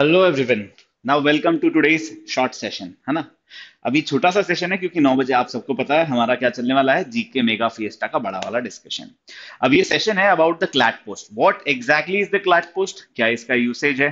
Hello everyone now welcome to today's short session है ना अभी छोटा सा सेशन है क्योंकि नौ बजे आप सबको पता है हमारा क्या चलने वाला है जीके मेगा फिएस्टा का बड़ा वाला डिस्कशन अब ये सेशन है about the CLAT post what exactly is the CLAT post क्या इसका यूसेज है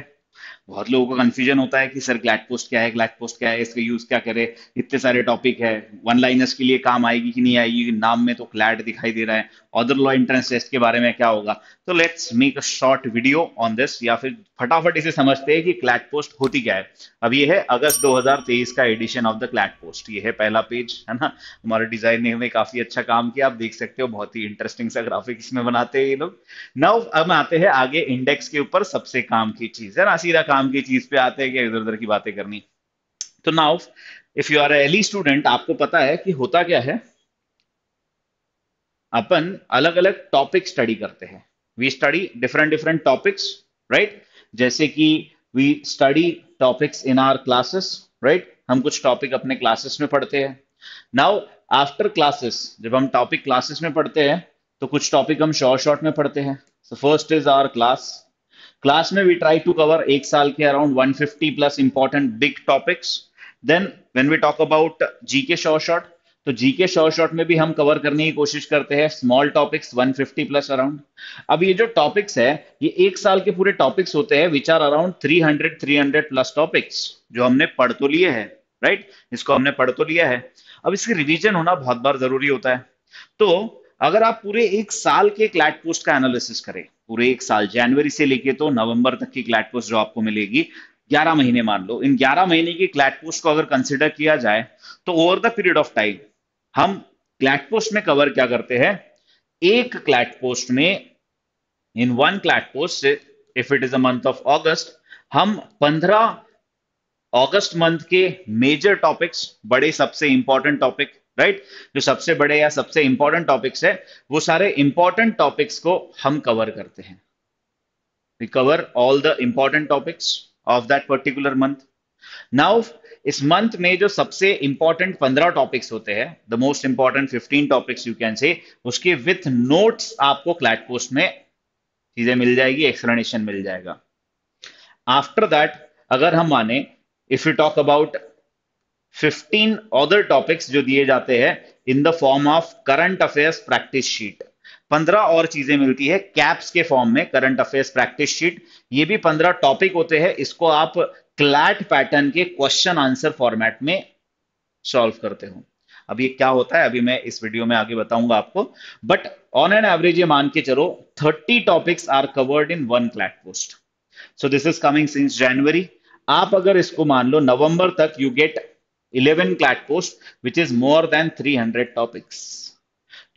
बहुत लोगों का कंफ्यूजन होता है कि सर ग्लैट पोस्ट क्या है ग्लैट पोस्ट क्या है इसका यूज क्या करे इतने सारे टॉपिक है वन लाइनर्स के लिए काम आएगी कि नहीं आएगी नाम में तो क्लैट दिखाई दे रहा है अदर लॉ इंट्रेंस टेस्ट के बारे में क्या होगा तो let's make a short video on this या फिर फटाफट इसे समझते हैं कि क्लैट पोस्ट होती क्या है अब ये है अगस्त 2023 का edition of the CLAT post ये है पहला पेज है ना हमारे डिजाइन ने काफी अच्छा काम किया आप देख सकते हो बहुत ही इंटरेस्टिंग सा ग्राफिक इसमें बनाते हैं ये लोग नाउ हम आते हैं आगे इंडेक्स के ऊपर सबसे काम की चीज है ना सीधा काम काम की चीज पे आते हैं कि इधर उधर की बातें करनी तो now if you are early student आपको पता है कि होता क्या है अपन अलग अलग टॉपिक स्टडी करते हैं we study different different topics right जैसे कि we study topics in our classes right हम कुछ टॉपिक अपने क्लासेस में पढ़ते हैं नाउ आफ्टर क्लासेस जब हम टॉपिक क्लासेस में पढ़ते हैं तो कुछ टॉपिक हम शॉर्ट शॉर्ट में पढ़ते हैं first is our class class में वी ट्राई टू कवर एक साल के around 150 plus important big topics then when we talk about GK short short तो जीके शॉर्ट शॉर्ट में भी हम कवर करने की कोशिश करते हैं स्मॉल टॉपिक्स 150 प्लस अराउंड अब ये जो टॉपिक्स है ये एक साल के पूरे टॉपिक्स होते हैं which are around 300 300 plus topics जो हमने पढ़ तो लिए है राइट right? इसको हमने पढ़ तो लिया है अब इसकी रिविजन होना बहुत बार जरूरी होता है तो अगर आप पूरे एक साल के क्लैट पोस्ट का एनालिसिस करें पूरे एक साल जनवरी से लेके तो नवंबर तक की क्लैट पोस्ट जो आपको मिलेगी 11 महीने मान लो इन 11 महीने की क्लैट पोस्ट को अगर कंसिडर किया जाए तो over the period of time हम क्लैट पोस्ट में कवर क्या करते हैं एक क्लैट पोस्ट में in one CLAT post if it is a month of August हम 15 अगस्त मंथ के मेजर टॉपिक्स बड़े सबसे इंपॉर्टेंट टॉपिक राइट जो सबसे बड़े या सबसे इंपॉर्टेंट टॉपिक्स है वो सारे इंपॉर्टेंट टॉपिक्स को हम कवर करते हैं we cover all the important topics of that particular month now इस मंथ में जो सबसे इंपॉर्टेंट पंद्रह टॉपिक्स होते हैं the most important fifteen topics you can say उसके विथ नोट्स आपको क्लैट पोस्ट में चीजें मिल जाएगी एक्सप्लेनेशन मिल जाएगा आफ्टर दैट अगर हम माने if you talk about fifteen other topics जो दिए जाते हैं in the form of current affairs practice sheet पंद्रह और चीजें मिलती है कैप्स के फॉर्म में करंट अफेयर्स प्रैक्टिस शीट ये भी पंद्रह टॉपिक होते हैं इसको आप क्लैट पैटर्न के क्वेश्चन आंसर फॉर्मेट में सॉल्व करते हो अब ये क्या होता है अभी मैं इस वीडियो में आगे बताऊंगा आपको बट ऑन एन एवरेज ये मान के चलो thirty topics are covered in one CLAT post so this is coming since January आप अगर इसको मान लो नवंबर तक you get eleven CLAT post which is more than three hundred topics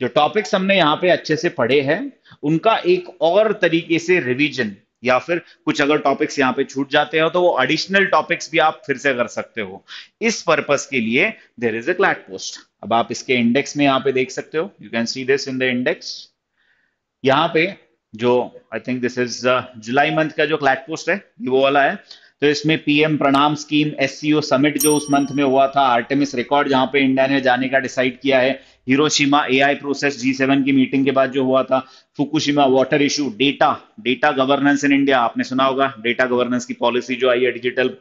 जो टॉपिक्स हमने यहाँ पे अच्छे से पढ़े हैं उनका एक और तरीके से रिवीजन या फिर कुछ अगर टॉपिक्स यहाँ पे छूट जाते हो तो वो एडिशनल टॉपिक्स भी आप फिर से कर सकते हो इस पर्पस के लिए there is a CLAT post अब आप इसके इंडेक्स में यहाँ पे देख सकते हो you can see this in the index यहाँ पे जो I think this is July मंथ का जो क्लैट पोस्ट है वो वाला है तो इसमें पीएम प्रणाम स्कीम एस समिट जो उस मंथ में हुआ था आर्टेमिस रिकॉर्ड जहां पे इंडिया ने जाने का डिसाइड किया है Hiroshima AI process G seven की मीटिंग के बाद जो हुआ था Fukushima water issue data data governance in India आपने सुना होगा डेटा गवर्नेंस की पॉलिसी जो आई है डिजिटल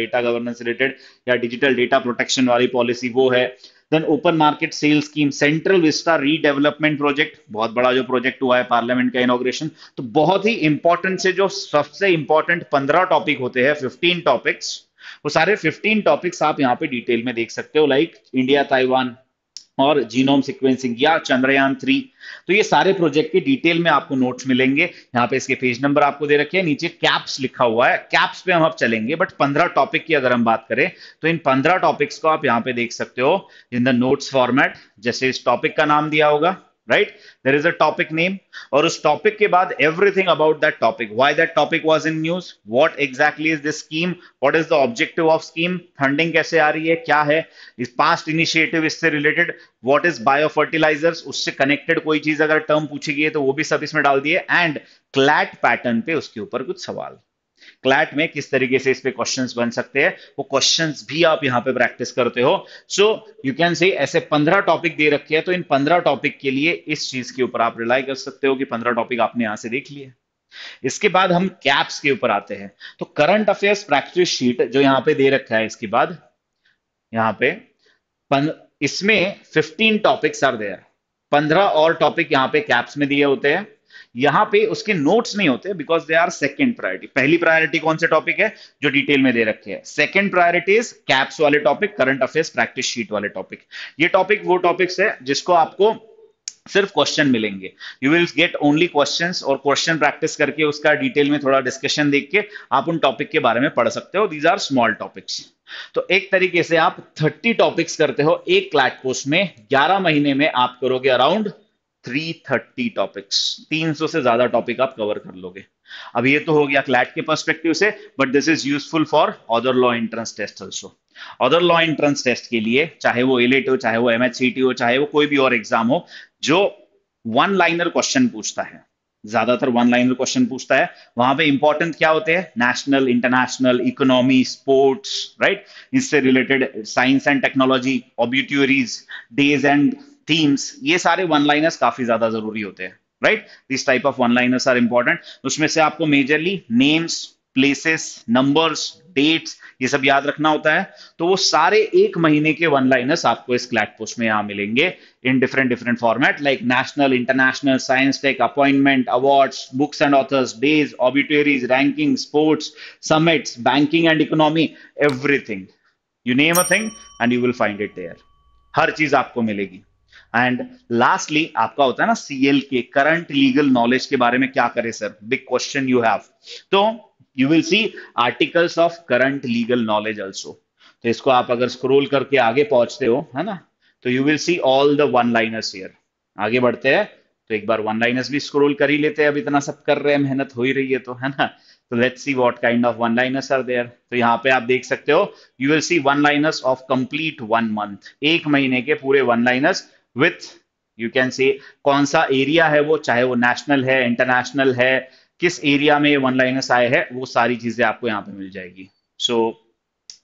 डेटा गवर्नेंस रिलेटेड या डिजिटल डेटा प्रोटेक्शन वाली पॉलिसी वो है then open market sale scheme Central Vista redevelopment project बहुत बड़ा जो प्रोजेक्ट हुआ है पार्लियामेंट का इनोग्रेशन तो बहुत ही इंपॉर्टेंट से जो सबसे इंपॉर्टेंट पंद्रह टॉपिक होते हैं फिफ्टीन टॉपिक्स वो सारे फिफ्टीन टॉपिक्स आप यहाँ पे डिटेल में देख सकते हो लाइक इंडिया ताइवान और जीनोम सिक्वेंसिंग या चंद्रयान थ्री तो ये सारे प्रोजेक्ट के डिटेल में आपको नोट्स मिलेंगे यहाँ पे इसके पेज नंबर आपको दे रखे हैं नीचे कैप्स लिखा हुआ है कैप्स पे हम अब चलेंगे बट पंद्रह टॉपिक की अगर हम बात करें तो इन पंद्रह टॉपिक्स को आप यहाँ पे देख सकते हो इन द नोट्स फॉर्मेट जैसे इस टॉपिक का नाम दिया होगा right there is a topic name और उस टॉपिक के बाद everything about that topic why that topic was in news what exactly is the scheme what is the objective of scheme funding कैसे आ रही है क्या है इस पास्ट इनिशिएटिव इससे related what is biofertiliser उससे कनेक्टेड कोई चीज अगर टर्म पूछी गई है तो वो भी सब इसमें डाल दिए एंड क्लैट पैटर्न पे उसके ऊपर कुछ सवाल क्लैट में किस तरीके से इस पे क्वेश्चन बन सकते हैं वो क्वेश्चन भी आप यहाँ पे प्रैक्टिस करते हो सो यू कैन से ऐसे पंद्रह टॉपिक दे रखे हैं तो इन पंद्रह टॉपिक के लिए इस चीज के ऊपर आप रिलाई कर सकते हो कि पंद्रह टॉपिक आपने यहां से देख लिए इसके बाद हम कैप्स के ऊपर आते हैं तो करंट अफेयर्स प्रैक्टिस शीट जो यहां पे दे रखा है इसके बाद यहां पे इसमें 15 टॉपिक्स आर देयर 15 और टॉपिक यहां पे कैप्स में दिए होते हैं यहां पे उसके नोट्स नहीं होते because they are second priority पहली प्रायोरिटी कौन से टॉपिक है जो डिटेल में दे रखे हैं सेकेंड प्रायोरिटीज कैप्स वाले topic current affairs practice sheet वाले टॉपिक ये टॉपिक वो टॉपिक्स है जिसको आपको सिर्फ क्वेश्चन मिलेंगे you will get only question और क्वेश्चन प्रैक्टिस करके उसका डिटेल में थोड़ा डिस्कशन देख के आप उन टॉपिक के बारे में पढ़ सकते हो दीज आर स्मॉल टॉपिक्स तो एक तरीके से आप 30 टॉपिक्स करते हो एक क्लैट कोर्स में 11 महीने में आप करोगे अराउंड 330 टॉपिक्स 300 से ज्यादा टॉपिक आप कवर कर लोगे अब ये तो हो गया क्लैट के पर्सपेक्टिव से but this is useful for other law entrance test also other law entrance test के लिए चाहे वो एलेट हो चाहे वो एमएचसीटी हो चाहे वो कोई भी और एग्जाम हो जो वन लाइनर क्वेश्चन पूछता है ज्यादातर वन लाइनर क्वेश्चन पूछता है वहां पे इंपॉर्टेंट क्या होते हैं national international economy sports right इससे related science and technology obituaries days and themes ये सारे वन लाइनर्स काफी ज्यादा जरूरी होते हैं right this type of one liners are important उसमें से आपको majorly names places numbers dates ये सब याद रखना होता है तो वो सारे एक महीने के वन लाइनर्स आपको इस क्लैट पोस्ट में यहाँ मिलेंगे इन different different format like national international science tech appointment awards books and authors days obituaries ranking sports summits banking and economy everything you name a thing and you will find it there हर चीज आपको मिलेगी and lastly आपका होता है ना CL के current legal knowledge के बारे में क्या करें sir big question you have तो you will see articles of current legal knowledge also तो इसको आप अगर स्क्रोल करके आगे पहुंचते हो है ना तो you will see all the one liners here आगे बढ़ते हैं तो एक बार वन लाइनर्स भी स्क्रोल कर ही लेते हैं अब इतना सब कर रहे हैं मेहनत हो ही रही है तो है ना तो let's see what kind of one liners are there तो यहाँ पे आप देख सकते हो you will see one liners of complete one month एक महीने के पूरे one liners with you can से कौन सा एरिया है वो चाहे वो नेशनल है इंटरनेशनल है किस एरिया में वन लाइनस आए है वो सारी चीजें आपको यहाँ पे मिल जाएगी so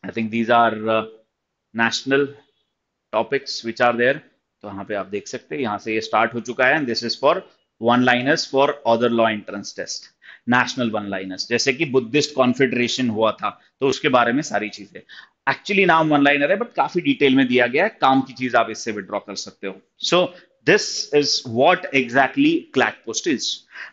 I think these are national topics which are there तो यहाँ पे आप देख सकते हैं यहाँ से ये स्टार्ट हो चुका है this is for one liners for other law entrance test national one liners जैसे कि बुद्धिस्ट कॉन्फेडरेशन हुआ था तो उसके बारे में सारी चीजें एक्चुअली नाम वन लाइनर है बट काफी डिटेल में दिया गया है काम की चीज आप इससे विड्रॉ कर सकते हो so this is what exactly क्लैक post is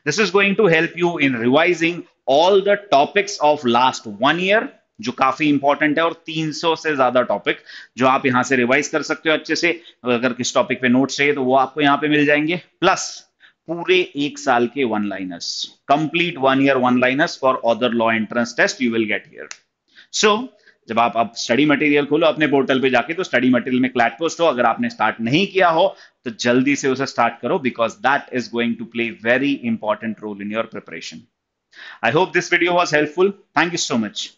this is going to help you in revising all the topics of last one year जो काफी इंपॉर्टेंट है और 300 से ज्यादा टॉपिक जो आप यहां से रिवाइज कर सकते हो अच्छे से अगर किस टॉपिक पे नोट्स चाहिए तो वो आपको यहां पे मिल जाएंगे प्लस पूरे एक साल के one liners complete one year one liners for other law entrance test you will get here so जब आप अब स्टडी मटेरियल खोलो अपने पोर्टल पे जाके तो स्टडी मटेरियल में क्लैट पोस्ट हो अगर आपने स्टार्ट नहीं किया हो तो जल्दी से उसे स्टार्ट करो because that is going to play very important role in your preparation I hope this video was helpful thank you so much